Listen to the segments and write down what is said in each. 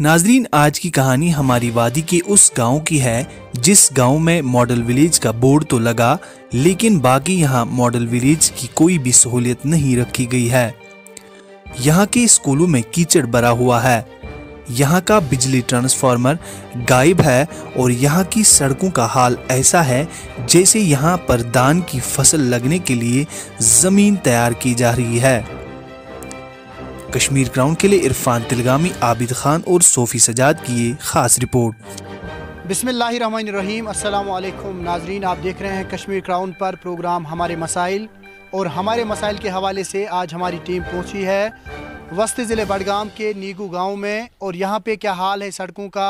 नाजरीन आज की कहानी हमारी वादी के उस गांव की है जिस गांव में मॉडल विलेज का बोर्ड तो लगा लेकिन बाकी यहां मॉडल विलेज की कोई भी सहूलियत नहीं रखी गई है यहां के स्कूलों में कीचड़ भरा हुआ है यहां का बिजली ट्रांसफार्मर गायब है और यहां की सड़कों का हाल ऐसा है जैसे यहां पर दान की फसल लगने के लिए ज़मीन तैयार की जा रही है कश्मीर क्राउन के लिए इरफान तिलगामी आबिद खान और सोफी सजाद की ये खास रिपोर्ट बिस्मिल्लाम अल्लाम नाजरीन आप देख रहे हैं कश्मीर क्राउन पर प्रोग्राम हमारे मसाइल और हमारे मसाइल के हवाले से आज हमारी टीम पहुंची है वस्ती ज़िले बडगाम के नीगू गांव में और यहां पे क्या हाल है सड़कों का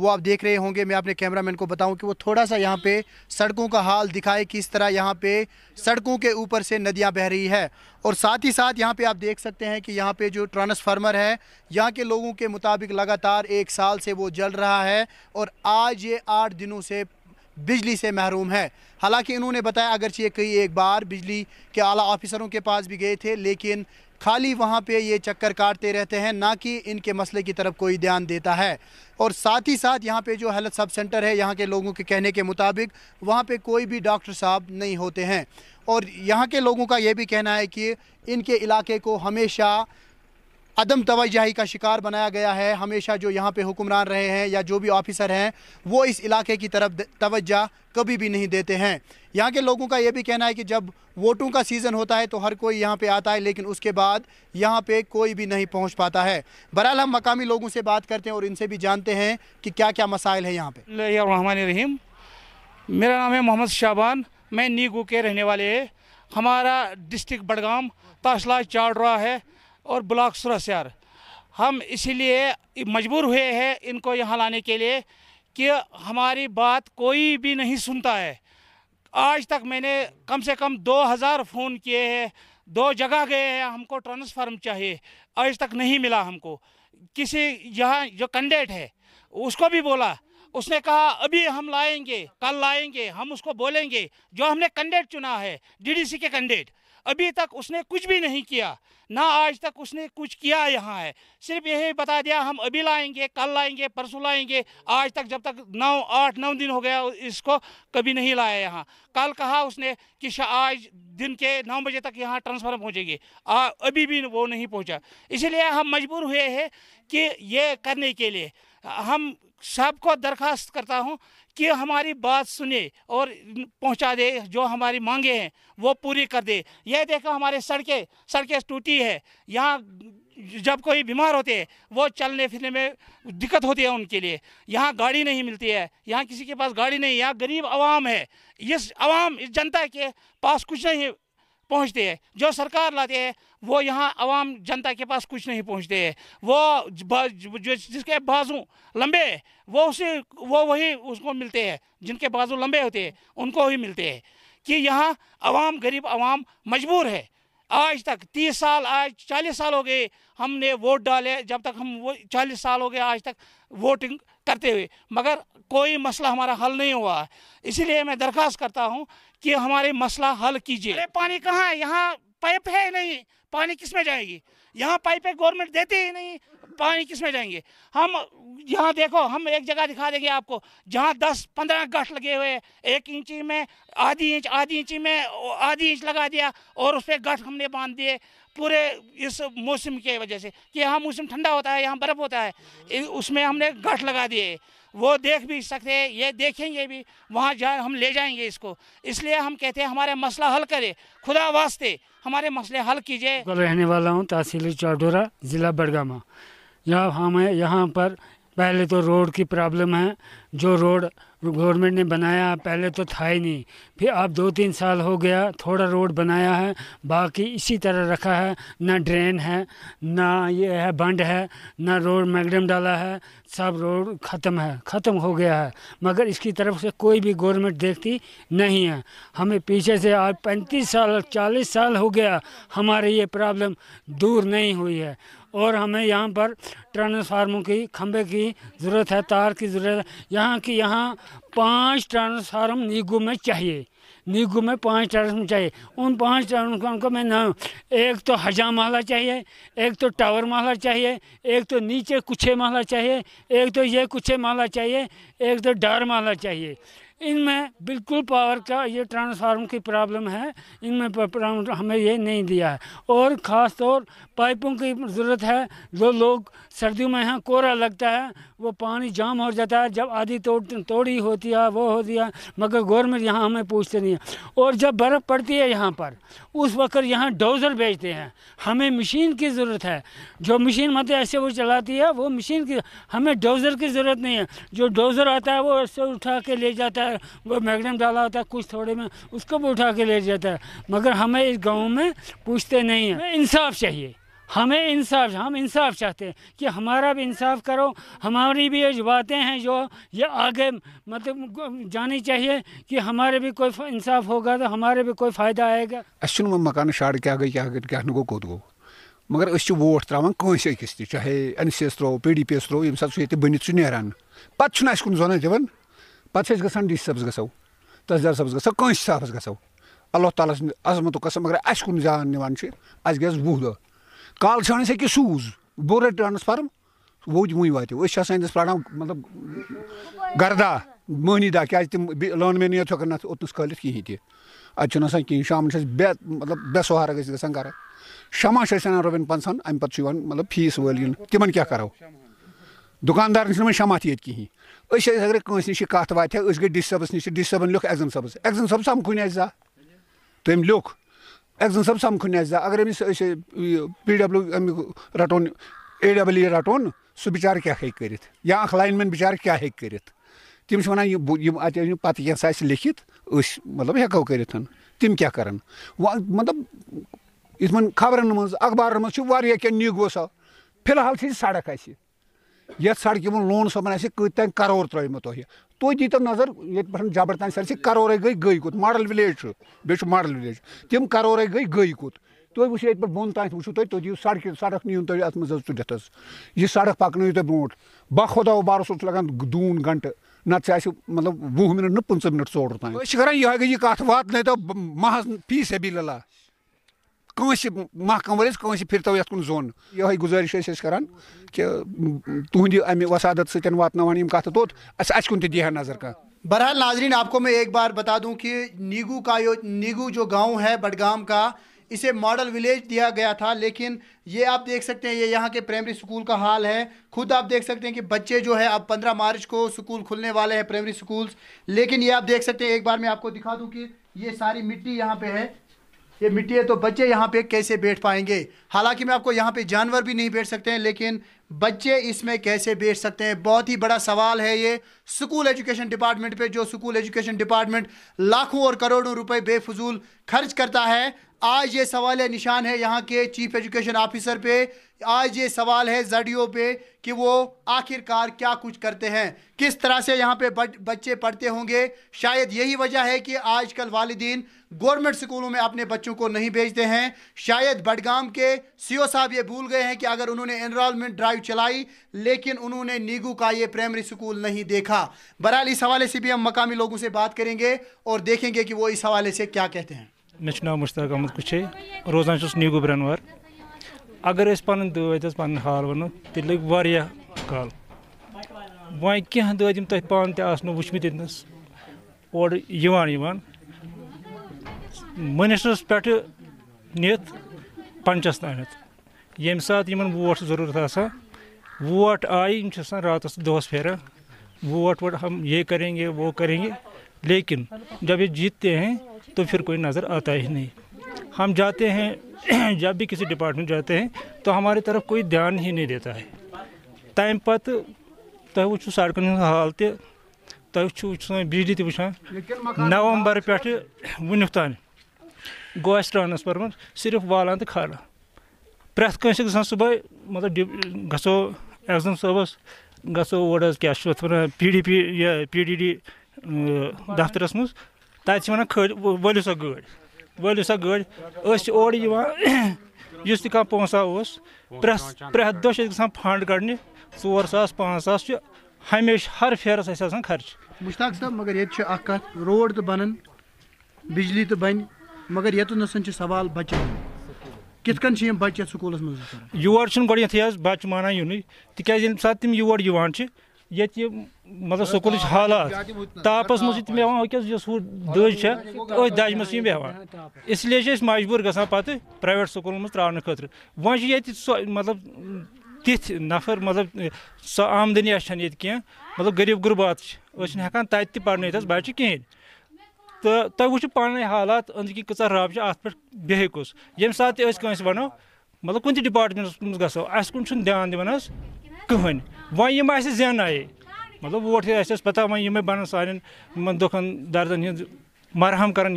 वो आप देख रहे होंगे मैं अपने कैमरामैन को बताऊं कि वो थोड़ा सा यहाँ पे सड़कों का हाल दिखाए किस तरह यहाँ पे सड़कों के ऊपर से नदियाँ बह रही है और साथ ही साथ यहाँ पे आप देख सकते हैं कि यहाँ पे जो ट्रांसफार्मर है यहाँ के लोगों के मुताबिक लगातार एक साल से वो जल रहा है और आज ये आठ दिनों से बिजली से महरूम है हालांकि इन्होंने बताया अगरचे कई एक बार बिजली के आला ऑफिसरों के पास भी गए थे लेकिन खाली वहाँ पे ये चक्कर काटते रहते हैं ना कि इनके मसले की तरफ कोई ध्यान देता है और साथ ही साथ यहाँ पे जो हेल्थ सब सेंटर है यहाँ के लोगों के कहने के मुताबिक वहाँ पे कोई भी डॉक्टर साहब नहीं होते हैं और यहाँ के लोगों का ये भी कहना है कि इनके इलाके को हमेशा अदम तोजाही का शिकार बनाया गया है हमेशा जो यहाँ पे हुक्मरान रहे हैं या जो भी ऑफिसर हैं वो इस इलाके की तरफ तोज्जा कभी भी नहीं देते हैं यहाँ के लोगों का ये भी कहना है कि जब वोटों का सीज़न होता है तो हर कोई यहाँ पे आता है लेकिन उसके बाद यहाँ पे कोई भी नहीं पहुँच पाता है बहरहाल हम मकामी लोगों से बात करते हैं और इनसे भी जानते हैं कि क्या क्या मसाइल है यहाँ पर रहीम मेरा नाम है मोहम्मद शाबान मैं नीगू के रहने वाले हमारा डिस्ट्रिक्ट बडगाम ताशला चाड़ रहा है और ब्लॉक सुरस्यार हम इसीलिए मजबूर हुए हैं इनको यहाँ लाने के लिए कि हमारी बात कोई भी नहीं सुनता है आज तक मैंने कम से कम 2000 फ़ोन किए हैं दो जगह गए हैं हमको ट्रांसफार्म चाहिए आज तक नहीं मिला हमको किसी यहाँ जो कैंडिडेट है उसको भी बोला उसने कहा अभी हम लाएंगे कल लाएंगे हम उसको बोलेंगे जो हमने कैंडिडेट चुना है डीडीसी के कैंडिडेट अभी तक उसने कुछ भी नहीं किया ना आज तक उसने कुछ किया यहाँ है सिर्फ यही बता दिया हम अभी लाएंगे कल लाएंगे परसों लाएंगे आज तक जब तक नौ आठ नौ दिन हो गया इसको कभी नहीं लाया यहाँ कल कहा उसने कि आज दिन के नौ बजे तक यहाँ ट्रांसफर पहुँचेगी अभी भी वो नहीं पहुँचा इसीलिए हम मजबूर हुए हैं कि ये करने के लिए हम सबको दरखास्त करता हूँ कि हमारी बात सुने और पहुँचा दे जो हमारी मांगे हैं वो पूरी कर दे यह देखो हमारे सड़कें सड़कें टूटी है यहाँ जब कोई बीमार होते हैं वो चलने फिरने में दिक्कत होती है उनके लिए यहाँ गाड़ी नहीं मिलती है यहाँ किसी के पास गाड़ी नहीं यहाँ गरीब आवाम है इस आवाम इस जनता के पास कुछ नहीं पहुँचते हैं जो सरकार लाते हैं वो यहाँ आवाम जनता के पास कुछ नहीं पहुँचते हैं वो जो जिसके बाजू लंबे वो उसे वो वही उसको मिलते हैं जिनके बाजू लंबे होते हैं उनको ही मिलते हैं कि यहाँ आवाम गरीब आवाम मजबूर है आज तक तीस साल आज चालीस साल हो गए हमने वोट डाले जब तक हम वो चालीस साल हो गए आज तक वोटिंग करते हुए मगर कोई मसला हमारा हल नहीं हुआ इसीलिए मैं दरख्वास्त करता हूँ कि हमारे मसला हल कीजिए अरे पानी कहाँ है यहाँ पाइप है नहीं पानी किस में जाएगी यहाँ पाइपें गवर्नमेंट देती ही नहीं पानी किस में जाएंगे हम यहाँ देखो हम एक जगह दिखा देंगे आपको जहाँ दस पंद्रह गठ लगे हुए एक इंची में आधी इंच आधी इंची में आधी इंच लगा दिया और उस पर गठ हमने बांध दिए पूरे इस मौसम के वजह से कि यहाँ मौसम ठंडा होता है यहाँ बर्फ़ होता है हम्म। उसमें हमने गठ लगा दिए वो देख भी सकते हैं ये देखेंगे भी वहाँ जा हम ले जाएंगे इसको इसलिए हम कहते हैं हमारे मसला हल करे खुदा वास्ते हमारे मसले हल कीजिए रहने वाला हूँ तहसील चौडोरा ज़िला बड़गामा यहाँ हमें यहाँ पर पहले तो रोड की प्रॉब्लम है जो रोड गवर्नमेंट ने बनाया पहले तो था ही नहीं फिर अब दो तीन साल हो गया थोड़ा रोड बनाया है बाकी इसी तरह रखा है ना ड्रेन है ना ये है बंड है ना रोड मैगडम डाला है सब रोड ख़त्म है ख़त्म हो गया है मगर इसकी तरफ से कोई भी गवर्नमेंट देखती नहीं है हमें पीछे से आज पैंतीस साल चालीस साल हो गया हमारी ये प्रॉब्लम दूर नहीं हुई है और हमें यहाँ पर ट्रांसफार्मों की खंभे की ज़रूरत है तार की ज़रूरत है यहाँ की यहाँ पांच ट्रांसफार्म नीगू में चाहिए नीगू में पांच ट्रांसफार्म चाहिए उन पांच ट्रांसफार्म को मैं ना एक तो हजाम महला चाहिए एक तो टावर महला चाहिए एक तो नीचे कुछे महला चाहिए एक तो ये कुछे महला चाहिए एक तो डार महला चाहिए इनमें बिल्कुल पावर का ये ट्रांसफार्म की प्रॉब्लम है इनमें प्रॉब्लम हमें ये नहीं दिया है और ख़ास तौर पाइपों की ज़रूरत है जो लोग सर्दियों में यहाँ कोहरा लगता है वो पानी जाम हो जाता है जब आधी तोड़ तोड़ी होती है वो होती है मगर गवर्नमेंट यहाँ हमें पूछते नहीं है और जब बर्फ़ पड़ती है यहाँ पर उस वक्त यहाँ डोज़र बेचते हैं हमें मशीन की ज़रूरत है जो मशीन मतलब ऐसे वो चलाती है वो मशीन की हमें डोज़र की ज़रूरत नहीं है जो डोज़र आता है वो ऐसे उठा के ले जाता है है वो मैगनम डाला होता है कुछ थोड़े में उसको भी उठा के ले जाता है मगर हमें इस गाँव में पूछते नहीं हैं इंसाफ चाहिए हमें इंसाफ हम इंसाफ चाहते हैं कि हमारा भी इंसाफ करो हमारी भी ये बातें हैं जो ये आगे मतलब जानी चाहिए कि हमारे भी कोई इंसाफ होगा तो हमारे भी कोई फ़ायदा आएगा अच्छे अस मकान शाड़ क्या गई क्या क्या गो कौत गो मगर अस वोट त्रावान कंस अकिस चाहे एन सी एस त्रो पी डी पी एस त्रो ये बनित नान पुन कुन जोन दिवान پَتہٕ چھِ أسۍ گژھان ڈی سی صٲبَس گژھو تحصیٖلدار صٲبَس گژھو کٲنٛسہِ صٲبَس گژھو اللہ تعالیٰ سٕنٛز عظمتُک قسم اگر اَسہِ کُن زان نِوان چھِ اَسہِ گژھِ وُہ دۄہ کالہٕ چھٲنِس ہیٚکہِ سوٗز بوٚر رَٹہِ ٹرٛانسفارم ووٚتۍ وٕنۍ واتیو أسۍ چھِ آسان أمِس پیاران مطلب گَردا مٔہنی داہ کیٛازِ تِم لٲن مینٕے یوت ہٮ۪کَن نَتہٕ اوٚتنَس کھٲلِتھ کِہیٖنۍ تہِ اَتہِ چھُنہٕ آسان کِہیٖنۍ شامَن چھِ أسۍ بے مطلب بے سُہارٕ گٔژھِتھ گژھان گَرٕ شَمع چھِ أسۍ اَنان رۄپیَن پنٛژہَن اَمہِ پَتہٕ چھُ یِوان مطلب فیٖس وٲلۍ یِن تِمَن کیٛاہ کَرو دُکاندارَن چھِنہٕ وۄنۍ شَمع تہِ ییٚتہِ کِہیٖنۍ अगर कंस नश कत वात गई डी सबस नश डी सबन लिख एग्जाम सबस एग्जाम सब समकुन जा तम लिख एग्जाम सब समकुन जा अगर अमिस पी डब्ल्यू अमिक रटोन ए डबल ई रटोन सह बिचार क्या हे कर या अख लाइनमैन बिचार क्या हे कर तम वन पत कह लिखित मतलब हेको कर तम क्या कर मतलब इत खबर मज अखबार मज क्या न्यू गोसा फिलहाल सड़क अ ये सड़क मन लोन सबन आत करो त्रोम तुह दी दीतो नजर ये जबर तान सर करोर गई गई कुत मॉडल विलेज बेच मॉडल विलेज तम करोर गई गई कुत तुम वो ये बोन तक वो तुम तुम दिव सड़क सड़क नीन तुम अत मज चुटत यह सड़क पकन तुम ब्रो बह बारस लगान दून गंट ना मतलब वह मिनट न पंच मिनट चोर तक ये कत वात महज फी सबी लला कٲنٛसہِ محکمہٕ وٲلِس کٲنٛسہِ پھِرتو یَتھ کُن زوٚن یِہوٚے گُزٲرِش ٲسۍ أسۍ کَران کہِ تُہٕنٛدِ اَمہِ وسادت سۭتۍ واتناوان یِم کَتھٕ توٚت اَسہِ اَسہِ کُن تہِ نظر کانٛہہ बहरहाल नाजरीन आपको मैं एक बार बता दूं कि नीगू का यो नीगू जो गांव है बडगाम का इसे मॉडल विलेज दिया गया था लेकिन ये आप देख सकते हैं ये यहाँ के प्राइमरी स्कूल का हाल है खुद आप देख सकते हैं कि बच्चे जो है अब 15 मार्च को स्कूल खुलने वाले हैं प्राइमरी स्कूल्स लेकिन ये आप देख सकते हैं एक बार मैं आपको दिखा दूँ कि ये सारी मिट्टी यहाँ पे है ये मिट्टी है तो बच्चे यहाँ पे कैसे बैठ पाएंगे हालांकि मैं आपको यहाँ पे जानवर भी नहीं बैठ सकते हैं लेकिन बच्चे इसमें कैसे बैठ सकते हैं बहुत ही बड़ा सवाल है ये स्कूल एजुकेशन डिपार्टमेंट पे जो स्कूल एजुकेशन डिपार्टमेंट लाखों और करोड़ों रुपए बेफजूल खर्च करता है आज ये सवाल निशान है यहाँ के चीफ एजुकेशन ऑफिसर पे आज ये सवाल है जडियो पे कि वो आखिरकार क्या कुछ करते हैं किस तरह से यहाँ पे बच्चे पढ़ते होंगे शायद यही वजह है कि आजकल वालदीन गवर्नमेंट स्कूलों में अपने बच्चों को नहीं भेजते हैं शायद बडगाम के सीओ साहब ये भूल गए हैं कि अगर उन्होंने एनरोलमेंट ड्राइव चलाई लेकिन उन्होंने नीगू का ये प्राइमरी स्कूल नहीं देखा बहरहाल इस हवाले से भी हम मकामी लोगों से बात करेंगे और देखेंगे कि वो इस हवाले से क्या कहते हैं मे नाम मुश्ताक अहमद कुछ रोजान नीगू ब्रनवर अगर पन दत पन हाल वो ते लग वाला कल वह कह दिन तुम पान तुम वुचमत यस और पे नित पंचस तम ये सात इन वोट जरूरत आ वोट आए इन रात दस फेरा वोट वोट हम ये करेंगे वो करेंगे लेकिन जब ये जीतते हैं तो फिर कोई नज़र आता ही नहीं हम जाते हैं जब भी किसी डिपार्टमेंट जाते हैं तो हमारी तरफ कोई ध्यान ही नहीं देता है टाइम पत तुम वो सड़कन हालत तुम बिजली तक नवंबर पे वन तान गो ट्रांसफार्मर सिर्फ वालान तो खाला प्रेस कंस सुबह मतलब गो एम सबस गो ओर क्या वन P D P P D D दफ्तर मज तक वन गाड़ी वलू सा गड़ ओर इस तह पोसा प्रेथ दह फंड कड़ने ओर सास पाँच सास हमेशा हर फेरस खर्च मुश्ताक साहब मगर ये कत रोड तो बनान बिजली तो बन मगर ये तो सवाल बचन कित कन बच्चे स्कूल योर गोडे बच्चे माना युन तिक सात तम योर ये मतलब सकूल हालात तापस मे बेहान वह इस दज अथ दज मे बेहान इसलिए मजबूर ग पे प्राइवेट सकूल मे त्रा खुद वह ये मतलब तिथ नफर मतलब सो आमदनिया कह मतलब गरीब गुरबात हेकान तत् पर्न बच्चे कहें तो तुम वो पान हालात अंदर की कचा रब अत पे ये सात वो मतलब कुछ डिपार्टमेंट मज गो अस कुन ध्यान दिवान कहें वह जहन आए मतलब वोट अस पता वह बन सान दुखन दर्दन हिंद मरहम कर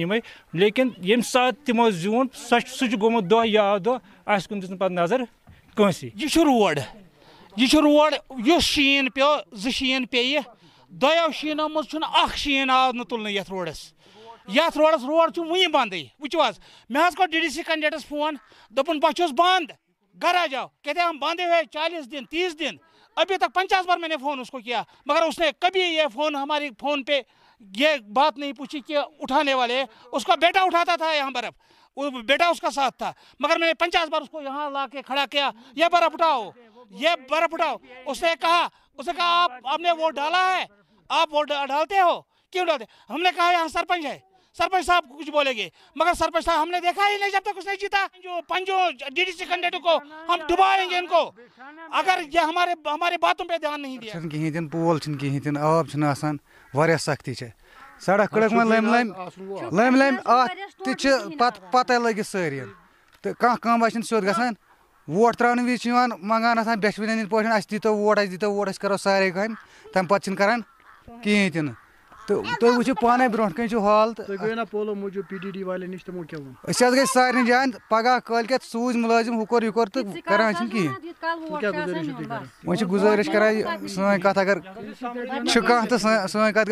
लेकिन ये सात तमो जून सह गोमुत दह या दह अस कुन दिस नजर कंस यह रोड यह रोड इस शीन पे जो शीन पे दो शीनों मह शीन आव न ये रोडस ये रोडस रोड वन बंद वो मे डी सी कैंडिडेटस फोन दोपन बह बंद घर आ जाओ कहते हम बांधे हुए चालीस दिन तीस दिन अभी तक पचास बार मैंने फ़ोन उसको किया मगर उसने कभी ये फ़ोन हमारी फ़ोन पे ये बात नहीं पूछी कि उठाने वाले उसका बेटा उठाता था यहाँ बर्फ़ बेटा उसका साथ था मगर मैंने पचास बार उसको यहाँ ला के खड़ा किया ये बर्फ़ उठाओ ये बर्फ़ उठाओ उसने कहा उसने कहा आप आपने वोट डाला है आप वोट डालते हो क्यों डालते हमने कहा यहाँ सरपंच है सरपंच साहब कुछ बोलेंगे मगर सरपंच साहब हमने देखा ही नहीं जब तक कुछ नहीं जीता जो पंजो डीडीसी कैंडिडेट को हम डुबाएंगे इनको अगर ये हमारे हमारे बातों पे ध्यान नहीं दिया कहीं दिन पोल कहीं कहें आब आसान सख्ती है सड़क कड़क में लम लम लम लम अत पत पते लगे सारे तो कह काम सोद ग वोट तरावन वज मंगान बेचवन पे दीतो वोट दीतो वोट करो सारे कम तम पे करान कहें तो तुम वो ब्रो कन हॉल पोलो मूजूब पी डी डी वाले नश तमो क्या अस गए सारे जान पगह कल कत सूझ मुलाजिम हूँ यू करान कहें वो गुजारिश कर सी कत अगर कह तो सी कत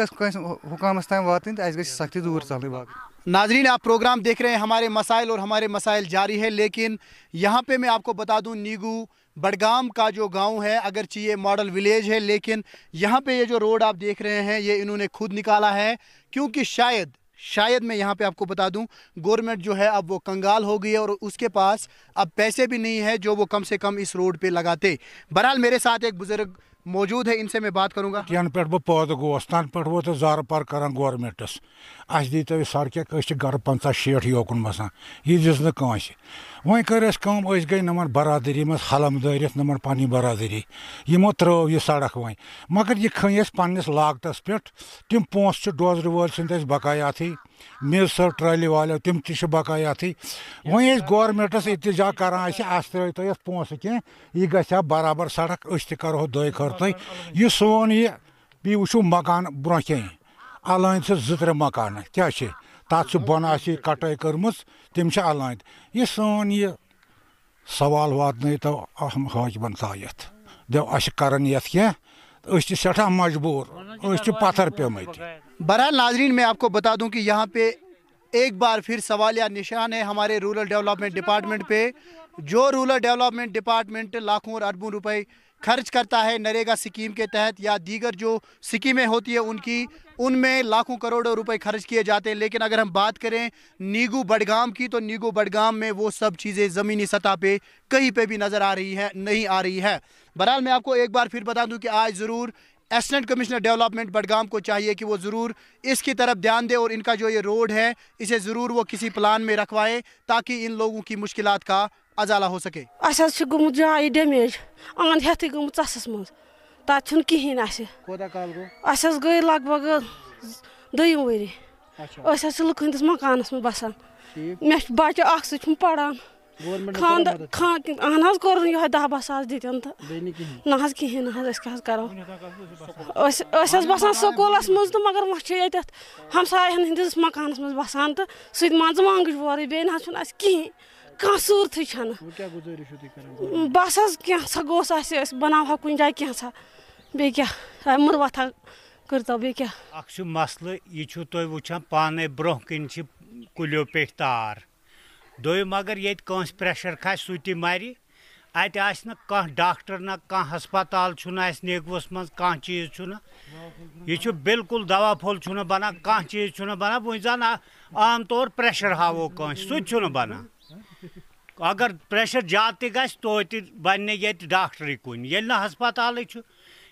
गुकाम तम वात अस सख्ती दूर चलने बाकी नाजरीन आप प्रोग्राम देख रहे हैं हमारे मसाइल और हमारे मसाइल जारी है लेकिन यहाँ पे मैं आपको बता दूँ नीगू बड़गाम का जो गांव है अगरचे ये मॉडल विलेज है लेकिन यहाँ पे ये जो रोड आप देख रहे हैं ये इन्होंने खुद निकाला है क्योंकि शायद शायद मैं यहाँ पे आपको बता दूं गवर्नमेंट जो है अब वो कंगाल हो गई है और उसके पास अब पैसे भी नहीं है जो वो कम से कम इस रोड पे लगाते बहरहाल मेरे साथ एक बुज़ुर्ग मौजूद है इनसे मैं बात करूंगा यन पे बह पैदा गोस पे वो तो जार पार कर गोरमेंटस अस दी तो सड़कें गर पंचा शेठ योकुन मसान यह दिस नस वे कम गई नमन बरदरी मे हलम दरित नमन पनी बरदरी यमो त्रो यह सड़क वन मगर यह खी अस पन्नस पे तम पोस डोजर वल सद सर ट्राली वाले तम तका तो ये वन गवर्मेंटस इतजा करान अस त्रो तो कह यह ग बराबर सड़क अस तरो दर खर तुम यह सोन यह यह वो मकान ब्रो कह से जो त्रे मकान क्या तथ बन कटाई कर्म तम अलान यह सोन यह सवाल वात तो अहम हाजबन तायत दो ये कह सठा मजबूर पत्थर पेमत बरहाल नाजरीन मैं आपको बता दूं कि यहाँ पे एक बार फिर सवाल या निशान है हमारे रूरल डेवलपमेंट डिपार्टमेंट पे जो रूरल डेवलपमेंट डिपार्टमेंट लाखों और अरबों रुपए खर्च करता है नरेगा स्कीम के तहत या दीगर जो स्कीमें होती है उनकी उनमें लाखों करोड़ों रुपए खर्च किए जाते हैं लेकिन अगर हम बात करें नीगू बडगाम की तो नीगू बडगाम में वो सब चीज़ें ज़मीनी सतह पे कहीं पे भी नज़र आ रही है नहीं आ रही है बहरहाल मैं आपको एक बार फिर बता दूं कि आज ज़रूर असिस्टेंट कमिश्नर डेवलपमेंट बडगाम को चाहिए कि वो ज़रूर इसकी तरफ ध्यान दे और इनका जो ये रोड है इसे ज़रूर वो किसी प्लान में रखवाएं ताकि इन लोगों की मुश्किल का अजाला हो सके अस गुम जाए डैमेज आंद हेथ गुम लग भग दुम वरी लुक हंदिस मकानस बसान मे बच्चे अख خانٛدر خانٛد اہن حظ کوٚرُن یِہوے دہ باہ ساس دِتِن تہٕ نہ حظ کِہیٖنۍ نہ حظ أسۍ کیٛاہ حظ کرو أسۍ ٲسۍ حظ بسان سکوٗلس منٛز تہٕ مگر وۄنۍ چھِ ییٚتٮ۪تھ ہمساین ہٕنٛدِس مکانس منٛز بسان تہٕ سُہ تہِ مان ژٕ وانٛگٕج وورٕے بیٚیہِ نہ حظ چھُنہٕ اسہِ کِہیٖنۍ کانٛہہ صوٗرتھٕے چھَنہٕ بس حظ کینٛژھا گوٚژھ اسہِ أسۍ بناوہو کُنہِ جایہِ کینٛژھا بیٚیہِ کیٛاہ مُروت ہا کٔرتو بیٚیہِ کیٛاہ اکھ چھُ مسلہٕ یہِ چھُو تُہۍ وٕچھان پانے برٛونٛہہ کِنۍ چھِ کُلیو پیٚٹھۍ تار दोम अगर ये कंस प्रेशर खा सू त मर अत कह डाक्टर ना कह हस्पताल नेगवस मं कह चीज यह बिल्कुल दवा फुल बना कह चीज बना वो जन आम तौर प्रेशर हावो कंस सह बना अगर प्रेशर ज्यादा त ग तो बन ये डाक्टर कुन ये ना हस्पताल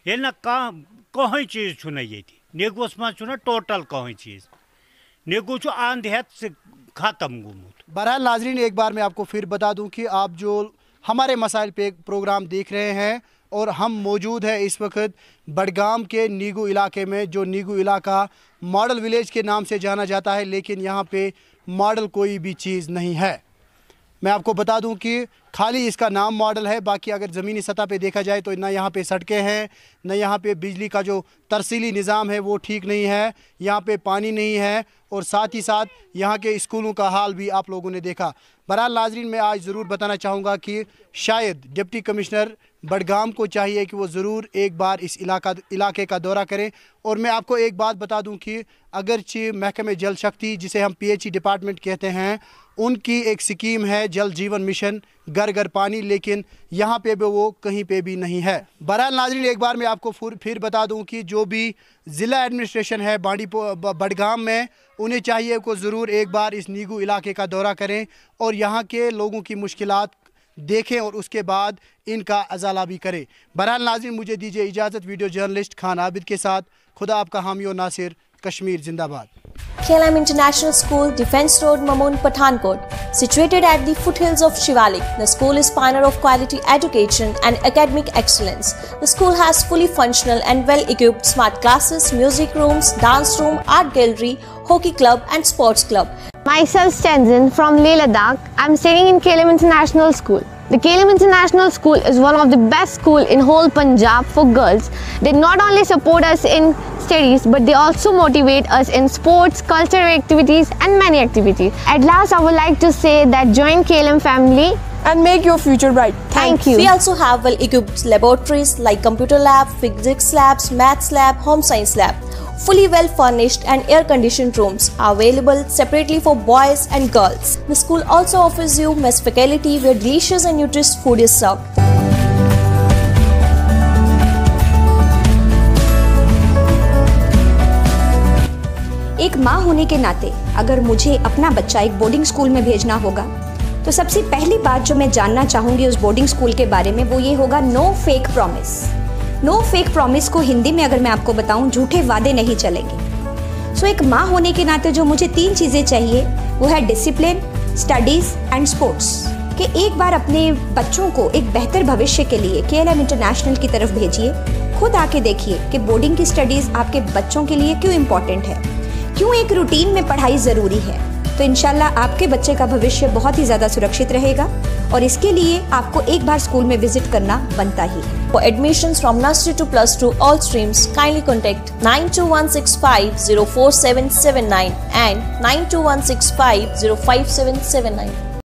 ये ना कह कहें चीज ये नेगवस मं टोटल कहें चीज़ नेगो चो से ख़त्म गुमत बहरहाल नाजरीन एक बार मैं आपको फिर बता दूँ कि आप जो हमारे मसाइल पे प्रोग्राम देख रहे हैं और हम मौजूद हैं इस वक्त बडगाम के नीगू इलाके में जो नीगू इलाका मॉडल विलेज के नाम से जाना जाता है लेकिन यहाँ पे मॉडल कोई भी चीज़ नहीं है मैं आपको बता दूं कि खाली इसका नाम मॉडल है बाकी अगर ज़मीनी सतह पे देखा जाए तो ना यहाँ पे सड़कें हैं ना यहाँ पे बिजली का जो तरसीली निज़ाम है वो ठीक नहीं है यहाँ पे पानी नहीं है और साथ ही साथ यहाँ के स्कूलों का हाल भी आप लोगों ने देखा बरहाल नाजरीन मैं आज ज़रूर बताना चाहूँगा कि शायद डिप्टी कमिश्नर बडगाम को चाहिए कि वो ज़रूर एक बार इस इलाका इलाके का दौरा करें और मैं आपको एक बात बता दूं कि अगरचे महकमे जल शक्ति जिसे हम पीएचई डिपार्टमेंट कहते हैं उनकी एक स्कीम है जल जीवन मिशन घर घर पानी लेकिन यहाँ पे भी वो कहीं पे भी नहीं है बहरहाल नाजरीन एक बार मैं आपको फिर बता दूँ कि जो भी ज़िला एडमिनिस्ट्रेशन है बांडीपो बडगाम में उन्हें चाहिए को ज़रूर एक बार इस नीगू इलाके का दौरा करें और यहाँ के लोगों की मुश्किलात देखें और उसके बाद इनका अजाला भी करें बहरहाल नाजिन मुझे दीजिए इजाज़त वीडियो जर्नलिस्ट खान आबिद के साथ खुदा आपका हामी और नासिर कश्मीर जिंदाबाद KLM International School, Defence Road, Mamoon, Pathankot. Situated at the foothills of Shivalik, the school is pioneer of quality education and academic excellence. The school has fully functional and well-equipped smart classes, music rooms, dance room, art gallery, hockey club and sports club. Myself Tenzin from Leh Ladakh. I'm studying in Kalem International School. The Kalem International School is one of the best school in whole Punjab for girls. They not only support us in studies but they also motivate us in sports, cultural activities and many activities. At last I would like to say that join Kalem family and make your future bright. Thank you. We also have well-equipped laboratories like computer lab, physics labs, maths lab, home science lab. Fully well furnished and air conditioned rooms are available separately for boys and girls. The school also offers you mess facility where delicious and nutritious food is served. एक माँ होने के नाते अगर मुझे अपना बच्चा एक बोर्डिंग स्कूल में भेजना होगा तो सबसे पहली बात जो मैं जानना चाहूंगी उस बोर्डिंग स्कूल के बारे में वो ये होगा no fake promise no fake promise को हिंदी में अगर मैं आपको बताऊं झूठे वादे नहीं चलेंगे सो so, एक माँ होने के नाते जो मुझे तीन चीज़ें चाहिए वो है डिसिप्लिन स्टडीज़ एंड स्पोर्ट्स कि एक बार अपने बच्चों को एक बेहतर भविष्य के लिए के इंटरनेशनल की तरफ भेजिए खुद आके देखिए कि बोर्डिंग की स्टडीज़ आपके बच्चों के लिए क्यों इम्पॉर्टेंट है क्यों एक रूटीन में पढ़ाई ज़रूरी है तो इनशाला आपके बच्चे का भविष्य बहुत ही ज़्यादा सुरक्षित रहेगा और इसके लिए आपको एक बार स्कूल में विजिट करना बनता ही for admission from nursery to plus two all streams kindly contact nine two one six five zero four seven seven nine and nine two one six five zero five seven seven nine